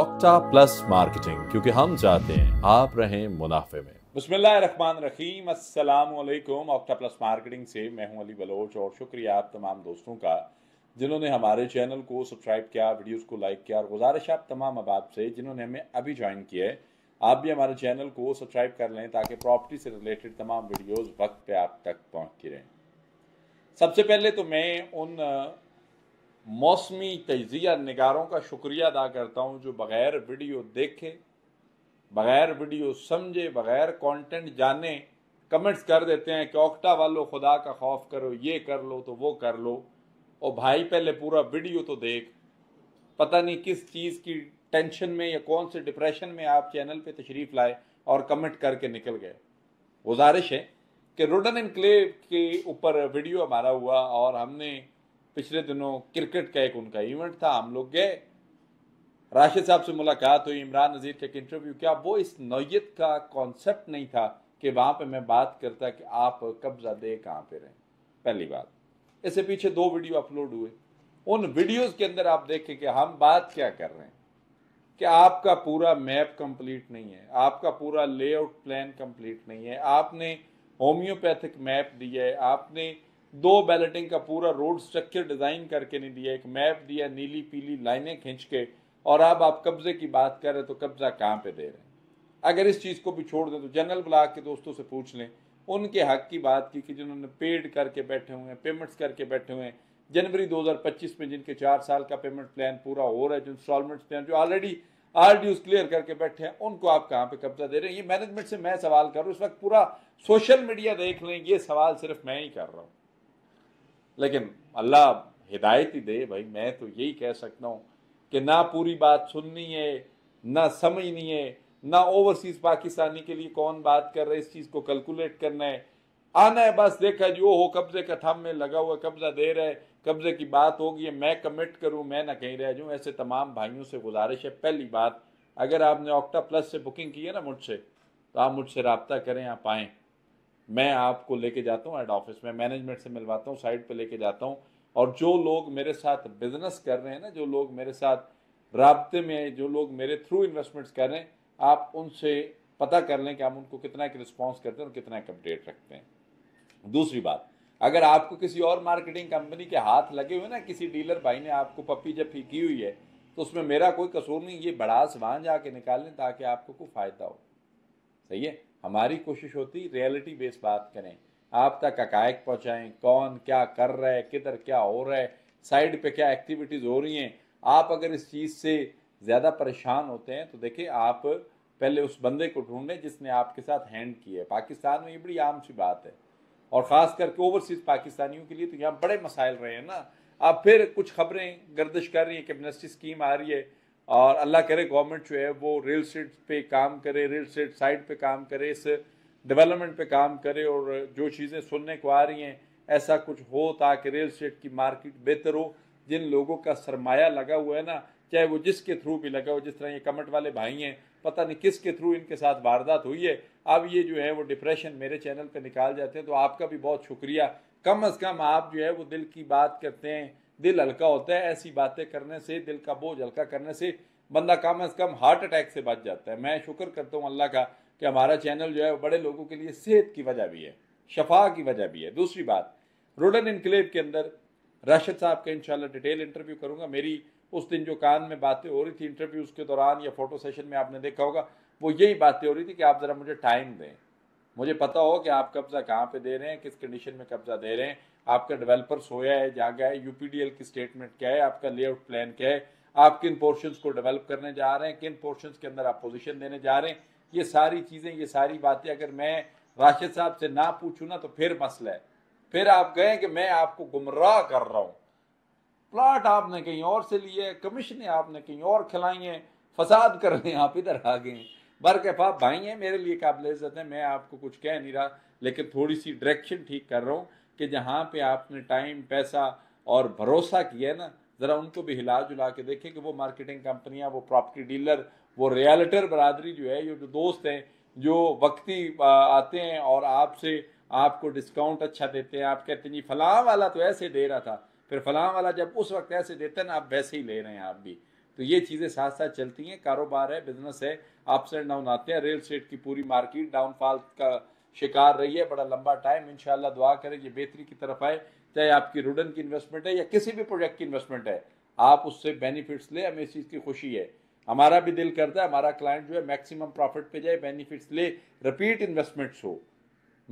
octa plus marketing क्योंकि हम चाहते हैं आप रहें मुनाफे में बसमान रहीम असलकुम ऑक्टा प्लस मार्केटिंग से मैं हूं अली बलोच और शुक्रिया आप तमाम दोस्तों का जिन्होंने हमारे चैनल को सब्सक्राइब किया वीडियोस को लाइक किया और गुजारिश आप तमाम अहबाब से जिन्होंने हमें अभी ज्वाइन किया है आप भी हमारे चैनल को सब्सक्राइब कर लें ताकि प्रॉपर्टी से रिलेटेड तमाम वीडियोस वक्त पे आप तक पहुंचती रहें सबसे पहले तो मैं उन मौसमी तजिया नगारों का शुक्रिया अदा करता हूँ जो बग़ैर वीडियो देखे बग़ैर वीडियो समझे बग़ैर कंटेंट जाने कमेंट्स कर देते हैं कि ओक्टा वालो खुदा का खौफ करो ये कर लो तो वो कर लो और भाई पहले पूरा वीडियो तो देख पता नहीं किस चीज़ की टेंशन में या कौन से डिप्रेशन में आप चैनल पे तशरीफ़ लाए और कमेंट करके निकल गए गुजारिश है कि रुडन एंड क्ले के ऊपर वीडियो हमारा हुआ और हमने पिछले दिनों क्रिकेट का एक उनका इवेंट था हम लोग गए राशिद साहब से मुलाकात हुई इमरान नज़ीर का एक इंटरव्यू किया वो इस नोयत का कॉन्सेप्ट नहीं था कि वहां पे मैं बात करता कि आप कब्जा दे कहाँ पे रहें पहली बात इससे पीछे दो वीडियो अपलोड हुए उन वीडियोस के अंदर आप देखें कि हम बात क्या कर रहे हैं कि आपका पूरा मैप कंप्लीट नहीं है आपका पूरा लेआउट प्लान कंप्लीट नहीं है आपने होम्योपैथिक मैप दिया है आपने दो बैलेटिंग का पूरा रोड स्ट्रक्चर डिज़ाइन करके नहीं दिया एक मैप दिया नीली पीली लाइनें खींच के और अब आप कब्ज़े की बात कर रहे तो कब्ज़ा कहाँ पे दे रहे हैं अगर इस चीज़ को भी छोड़ दें तो जनरल ब्लाक के दोस्तों से पूछ लें उनके हक की बात की कि जिन्होंने पेड करके बैठे हुए हैं पेमेंट्स करके बैठे हुए हैं जनवरी 2025 में जिनके चार साल का पेमेंट प्लान पूरा हो रहा है जो इंस्टॉलमेंट्स प्लान जो ऑलरेडी आर क्लियर करके बैठे हैं उनको आप कहाँ पे कब्जा दे रहे हैं ये मैनेजमेंट से मैं सवाल कर रहा हूँ इस वक्त पूरा सोशल मीडिया देख लें ये सवाल सिर्फ मैं ही कर रहा हूँ लेकिन अल्लाह हिदायत ही दे भाई मैं तो यही कह सकता हूँ कि ना पूरी बात सुननी है ना समझनी है ना ओवरसीज पाकिस्तानी के लिए कौन बात कर रहा है इस चीज़ को कैलकुलेट करना है आना है बस देखा जो हो कब्जे का थम में लगा हुआ कब्जा दे रहा है कब्जे की बात होगी मैं कमिट करूं मैं ना कहीं रह जाऊं ऐसे तमाम भाइयों से गुजारिश है पहली बात अगर आपने ऑक्टा प्लस से बुकिंग की है ना मुझसे तो आप मुझसे रबता करें आप आएँ मैं आपको लेके जाता हूँ हेड ऑफिस में मैनेजमेंट से मिलवाता हूँ साइड पे लेके जाता हूँ और जो लोग मेरे साथ बिजनेस कर रहे हैं ना जो लोग मेरे साथ रबते में जो लोग मेरे थ्रू इन्वेस्टमेंट्स कर रहे हैं आप उनसे पता कर लें कि हम उनको कितना एक रिस्पॉन्स करते हैं और कितना एक अपडेट रखते हैं दूसरी बात अगर आपको किसी और मार्केटिंग कंपनी के हाथ लगे हुए ना किसी डीलर भाई ने आपको पप्पी जब फीकी हुई है तो उसमें मेरा कोई कसूर नहीं ये बड़ा वहाँ जाके निकाल लें ताकि आपको कोई फ़ायदा हो सही है हमारी कोशिश होती रियलिटी बेस्ड बात करें आप तक हकायक पहुँचाएँ कौन क्या कर रहा है किधर क्या हो रहा है साइड पे क्या एक्टिविटीज़ हो रही हैं आप अगर इस चीज़ से ज़्यादा परेशान होते हैं तो देखिए आप पहले उस बंदे को ढूंढें जिसने आपके साथ हैंड किया है पाकिस्तान में ये बड़ी आम सी बात है और ख़ास करके ओवरसीज़ पाकिस्तानियों के लिए तो यहाँ बड़े मसाइल रहे हैं ना अब फिर कुछ खबरें गर्दिश कर रही हैं कि स्कीम आ रही है और अल्लाह करे गवर्नमेंट जो है वो रियल स्टेट पे काम करे रियल स्टेट साइड पे काम करे इस डेवलपमेंट पे काम करे और जो चीज़ें सुनने को आ रही हैं ऐसा कुछ हो ताकि रियल स्टेट की मार्केट बेहतर हो जिन लोगों का सरमाया लगा हुआ है ना चाहे वो जिसके थ्रू भी लगा हो जिस तरह ये कमेंट वाले भाई हैं पता नहीं किसके थ्रू इनके साथ वारदात हुई है अब ये जो है वो डिप्रेशन मेरे चैनल पर निकाल जाते हैं तो आपका भी बहुत शुक्रिया कम अज़ कम आप जो है वो दिल की बात करते हैं दिल हल्का होता है ऐसी बातें करने से दिल का बोझ हल्का करने से बंदा कम अज़ कम हार्ट अटैक से बच जाता है मैं शुक्र करता हूँ अल्लाह का कि हमारा चैनल जो है वो बड़े लोगों के लिए सेहत की वजह भी है शफा की वजह भी है दूसरी बात रोडन इनकलेव के अंदर राशिद साहब का इनशाला डिटेल इंटरव्यू करूँगा मेरी उस दिन जो कान में बातें हो रही थी इंटरव्यूज़ के दौरान या फोटो सेशन में आपने देखा होगा वो यही बातें हो रही थी कि आप ज़रा मुझे टाइम दें मुझे पता हो कि आप कब्ज़ा कहाँ पे दे रहे हैं किस कंडीशन में कब्ज़ा दे रहे हैं आपका डेवलपर सोया है जागा है यूपीडीएल की स्टेटमेंट क्या है आपका लेआउट प्लान क्या है आप किन पोर्शंस को डेवलप करने जा रहे हैं किन पोर्शंस के अंदर आप पोजीशन देने जा रहे हैं ये सारी चीज़ें ये सारी बातें अगर मैं राशिद साहब से ना पूछू ना तो फिर मसला है फिर आप गए कि मैं आपको गुमराह कर रहा हूँ प्लाट आपने कहीं और से लिए कमीशने आपने कहीं और खिलाई हैं फसाद कर रहे हैं आप इधर आ गए बरकफ आप भाई हैं मेरे लिए काबिल इज्जत है मैं आपको कुछ कह नहीं रहा लेकिन थोड़ी सी डायरेक्शन ठीक कर रहा हूँ कि जहाँ पे आपने टाइम पैसा और भरोसा किया है ना ज़रा उनको भी हिला जुला के देखें कि वो मार्केटिंग कंपनियाँ वो प्रॉपर्टी डीलर वो रियल्टर बरदरी जो है ये जो दोस्त हैं जो वक्ती आते हैं और आपसे आपको डिस्काउंट अच्छा देते हैं आप कहते हैं जी फलाँ वाला तो ऐसे दे रहा था फिर फलाँ वाला जब उस वक्त ऐसे देते हैं ना आप वैसे ही ले रहे हैं आप भी तो ये चीज़ें साथ साथ चलती हैं कारोबार है बिजनेस है अप्स एंड डाउन आते हैं रियल स्टेट की पूरी मार्केट डाउनफॉल का शिकार रही है बड़ा लंबा टाइम इन दुआ करें ये बेहतरी की तरफ आए चाहे आपकी रुडन की इन्वेस्टमेंट है या किसी भी प्रोजेक्ट की इन्वेस्टमेंट है आप उससे बेनिफिट्स ले हमें इस चीज़ की खुशी है हमारा भी दिल करता है हमारा क्लाइंट जो है मैक्सिमम प्रॉफिट पे जाए बेनिफिट्स ले रिपीट इन्वेस्टमेंट्स हो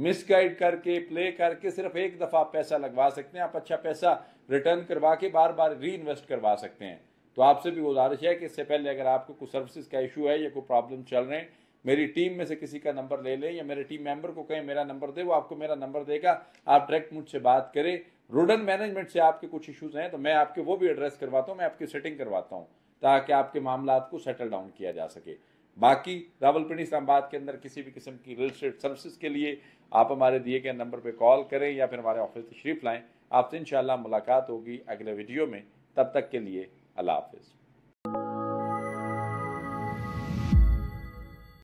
मिसगाइड करके प्ले करके सिर्फ एक दफ़ा पैसा लगवा सकते हैं आप अच्छा पैसा रिटर्न करवा के बार बार री इन्वेस्ट करवा सकते हैं तो आपसे भी गुजारिश है कि इससे पहले अगर आपको कोई सर्विसेज का इशू है या कोई प्रॉब्लम चल रहे हैं मेरी टीम में से किसी का नंबर ले लें या मेरे टीम मेंबर को कहें मेरा नंबर दे वो आपको मेरा नंबर देगा आप डायरेक्ट मुझसे बात करें रूडन मैनेजमेंट से आपके कुछ इश्यूज हैं तो मैं आपके वो भी एड्रेस करवाता हूँ मैं आपकी सेटिंग करवाता हूँ ताकि आपके मामला को सेटल डाउन किया जा सके बाकी रावलपिंडी इस्लामाबाद के अंदर किसी भी किस्म की रियल स्टेट सर्विसेज के लिए आप हमारे दिए गए नंबर पर कॉल करें या फिर हमारे ऑफिस तशरीफ़ लाएँ आपसे इन मुलाकात होगी अगले वीडियो में तब तक के लिए अल्लाह हाफिज़